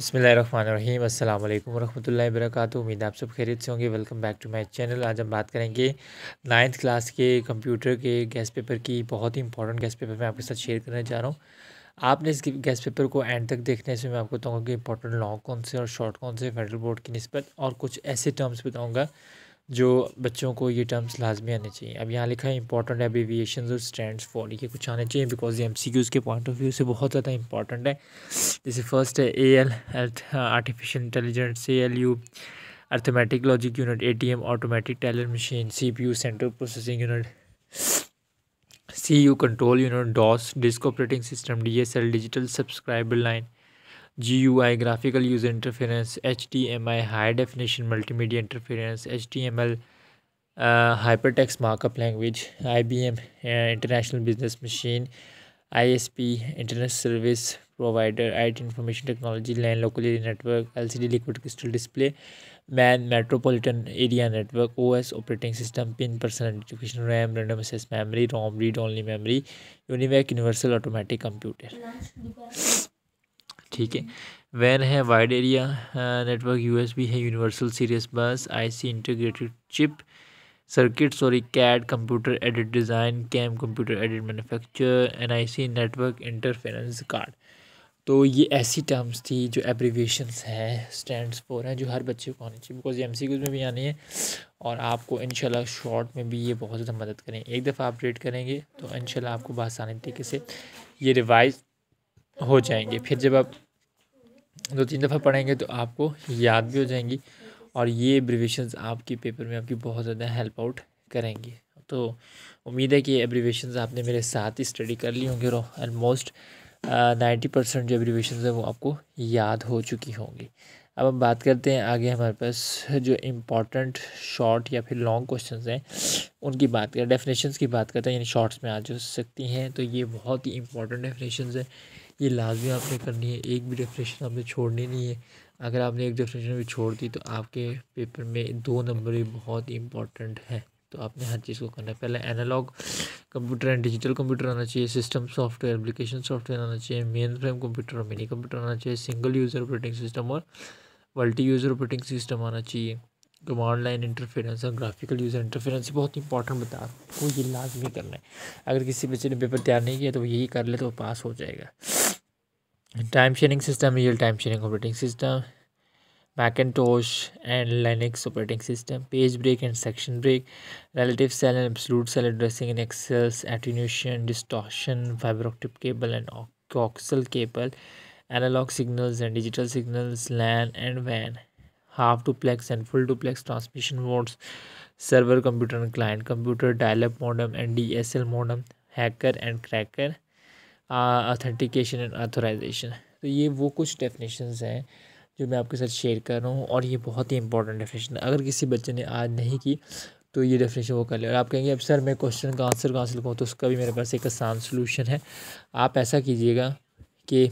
बसमीम अल्लाम वरहमल वर्क उम्मीद आप सब खैरियत से होंगे welcome back to my channel आज हम बात करेंगे नाइन्थ क्लास के कंप्यूटर के गैस पेपर की बहुत ही इंपॉर्टेंट गैस पेपर मैं आपके साथ शेयर करने जा रहा हूँ आपने इस गैस पेपर को एंड तक देखने से मैं आपको बताऊँगा कि इंपॉर्टेंट लॉन्ग कौन से और शॉर्ट कौन से फेडरल बोर्ड की नस्बत और कुछ ऐसे टर्म्स बताऊँगा जो बच्चों को ये टर्म्स लाजमी आने चाहिए अब यहाँ लिखा है इंपॉर्टेंट एबिविएशन और स्टैंड फॉर ये कुछ आने चाहिए बिकॉज ये एम सी क्यूज़ के पॉइंट ऑफ व्यू से बहुत ज़्यादा इंपॉर्टेंट है जैसे फर्स्ट है A L artificial intelligence A L U arithmetic logic unit A T M automatic teller machine C P U central processing unit C U control unit DOS disk operating system D S L digital subscriber line G U I graphical use interference H D M I high definition multi media interference H D M L hyper text markup language I B M international business machine I S P internet service provider I T information technology land local area network L C D liquid crystal display MAN metropolitan area network O S operating system PIN person education RAM random access memory ROM read only memory UNIVAC universal automatic computer ठीक है वैन है wide area network USB है universal serious bus IC integrated chip circuit sorry CAD computer edit design CAM computer edit manufacture NIC network interference card तो ये ऐसी terms थी जो एब्रीवेशंस हैं स्टैंड फोर हैं जो हर बच्चे को आनी चाहिए बिकॉज एम सी में भी आनी है और आपको इनशाला शॉर्ट में भी ये बहुत ज़्यादा मदद करें एक दफ़ा आप रेड करेंगे तो इनशाला आपको बसानी तरीके से ये रिवाइज हो जाएंगे फिर जब आप दो तीन दफ़ा पढ़ेंगे तो आपको याद भी हो जाएंगी और ये एब्रीवेशन आपके पेपर में आपकी बहुत ज़्यादा हेल्प आउट करेंगी तो उम्मीद है कि एब्रीवेशन आपने मेरे साथ ही स्टडी कर ली होंगी और ऑलमोस्ट नाइन्टी परसेंट जो एब्रीवेशन है वो आपको याद हो चुकी होंगी अब हम बात करते हैं आगे हमारे पास जो इम्पॉर्टेंट शॉर्ट या फिर लॉन्ग क्वेश्चंस हैं उनकी बात करें डेफिनेशंस की बात करते हैं यानी शॉर्ट्स में आ जा सकती हैं तो ये बहुत ही इंपॉर्टेंट डेफिनेशंस है ये लाजमी आपने करनी है एक भी डेफिनेशन आपने छोड़नी नहीं है अगर आपने एक डेफिनेशन भी छोड़ दी तो आपके पेपर में दो नंबर भी बहुत इंपॉर्टेंट है तो आपने हर चीज़ को करना है पहले analog computer and digital computer आना चाहिए सिस्टम सॉफ्टवेयर एप्लीकेशन सॉफ्टवेयर आना चाहिए मेन फ्रेम कंप्यूटर और मिनी कंप्यूटर आना चाहिए सिंगल यूज़र ऑपरेटिंग सिस्टम और मल्टी यूज़र ऑपरेटिंग सिस्टम आना चाहिए कमांड लाइन इंटरफेरेंस और ग्राफिकल यूज़र इंटरफेरेंस बहुत इंपॉर्टेंट बता हूँ ये लाजमी करना है अगर किसी बच्चे ने पेपर तैयार नहीं किया तो वो यही कर ले तो वो पास हो जाएगा time sharing system real time sharing operating system macintosh and linux operating system page break and section break relative cell and absolute cell addressing in excels attenuation distortion fiber optic cable and coaxial cable analog signals and digital signals lan and wan half duplex and full duplex transmission modes server computer and client computer dial-up modem and dsl modem hacker and cracker authentication and authorization तो ये वो कुछ definition हैं जो मैं आपके साथ share कर रहा हूँ और ये बहुत ही इंपॉर्टेंट डेफिनेशन है अगर किसी बच्चे ने आज नहीं की तो ये डेफिनेशन वो कर ले और आप कहेंगे अब सर मैं क्वेश्चन का आंसर कहाँ से लिखूँ तो उसका भी मेरे पास एक आसान सोल्यूशन है आप ऐसा कीजिएगा कि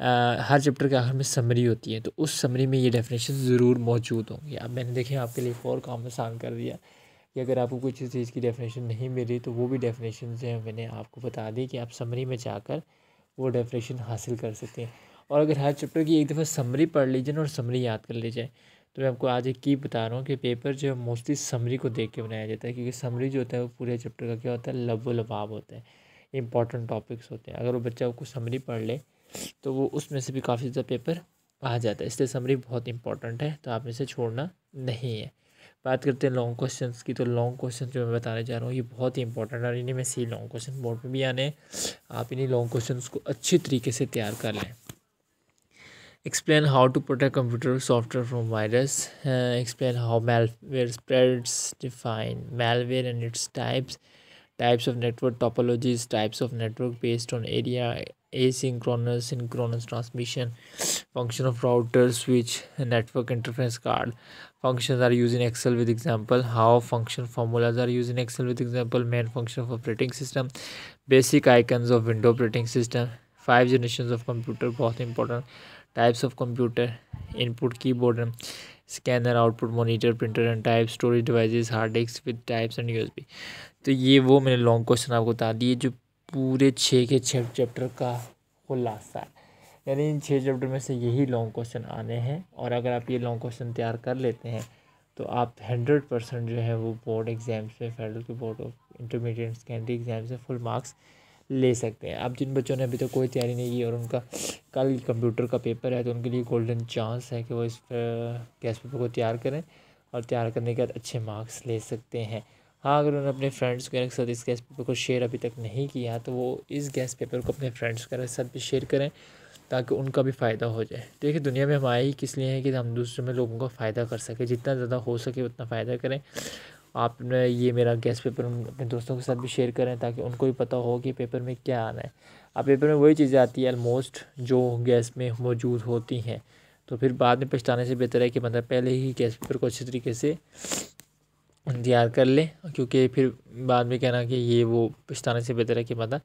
आ, हर चैप्टर के आखिर में समरी होती है तो उस समरी में ये डेफिनेशन ज़रूर मौजूद होंगी अब मैंने देखें आपके लिए एक और काम आसान कर दिया कि अगर आपको कुछ चीज़ की डेफिनेशन नहीं मिली तो वो भी डेफिनेशन जो है मैंने आपको बता दी कि आप समरी में जाकर वो डेफिनेशन हासिल कर सकते हैं और अगर हर चैप्टर की एक दफ़ा समरी पढ़ लीजिए और समरी याद कर लीजिए तो मैं आपको आज एक की बता रहा हूँ कि पेपर जो है मोस्टली समरी को देख के बनाया जाता है क्योंकि समरी जो होता है वो पूरे चैप्टर का क्या होता है लबो लबाव होता है इंपॉर्टेंट टॉपिक्स होते हैं अगर वो बच्चा उसको समरी पढ़ ले तो वो उसमें से भी काफ़ी ज़्यादा पेपर आ जाता है इसलिए समरी बहुत इंपॉर्टेंट है तो आप इसे छोड़ना नहीं है बात करते हैं लॉन्ग क्वेश्चन की तो लॉन्ग क्वेश्चन जो मैं बताने जा रहा हूँ ये बहुत ही इंपॉर्टेंट और इन्हें में सी लॉन्ग क्वेश्चन बोर्ड पर भी आने आप इन्हीं लॉन्ग क्वेश्चन को अच्छे तरीके से तैयार कर लें explain how to protect computer software from virus explain how malware spreads define malware and its types types of network topologies types of network based on area asynchronous synchronous transmission function of router switch network interface card functions are used in excel with example how function formulas are used in excel with example main function of operating system basic icons of window operating system five generations of computer both important types of computer input keyboard and scanner output monitor printer and type storage devices hard disks with types and usb तो ये वो मैंने long question आपको बता दिए जो पूरे छः के छः चैप्टर का खुलासा है यानी इन छः चैप्टर में से यही लॉन्ग क्वेश्चन आने हैं और अगर आप ये लॉन्ग क्वेश्चन तैयार कर लेते हैं तो आप हंड्रेड परसेंट जो है वो बोर्ड एग्ज़ाम्स में फेडरल के board of intermediate secondary exam से फुल मार्क्स ले सकते हैं अब जिन बच्चों ने अभी तक तो कोई तैयारी नहीं की और उनका कल कंप्यूटर का पेपर है तो उनके लिए गोल्डन चांस है कि वो इस गैस पेपर को तैयार करें और तैयार करने के बाद अच्छे मार्क्स ले सकते हैं हाँ अगर उन्होंने अपने फ्रेंड्स वगैरह के साथ इस गैस पेपर को शेयर अभी तक नहीं किया तो वो इस गैस पेपर को अपने फ्रेंड्स वगैरह के साथ भी शेयर करें ताकि उनका भी फ़ायदा हो जाए तो देखिए दुनिया में हम आए ही किस लिए हैं कि हम दूसरे में लोगों का फ़ायदा कर सकें जितना ज़्यादा हो सके उतना फ़ायदा करें आपने ये मेरा गैस पेपर अपने दोस्तों के साथ भी शेयर करें ताकि उनको भी पता हो कि पेपर में क्या आना है अब पेपर में वही चीज़ें आती है ऑलमोस्ट जो गैस में मौजूद होती हैं तो फिर बाद में पछताने से बेहतर है कि मतलब पहले ही गैस पेपर को अच्छे तरीके से तैयार कर लें क्योंकि फिर बाद में कहना कि ये वो पछताने से बेहतर है कि मतलब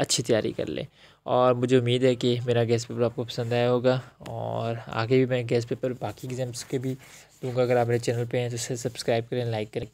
अच्छी तैयारी कर लें और मुझे उम्मीद है कि मेरा गैस पेपर आपको पसंद आया होगा और आगे भी मैं गैस पेपर बाकी एग्ज़ाम्स के भी दूंगा अगर आप मेरे चैनल पे हैं तो इसे सब्सक्राइब करें लाइक करें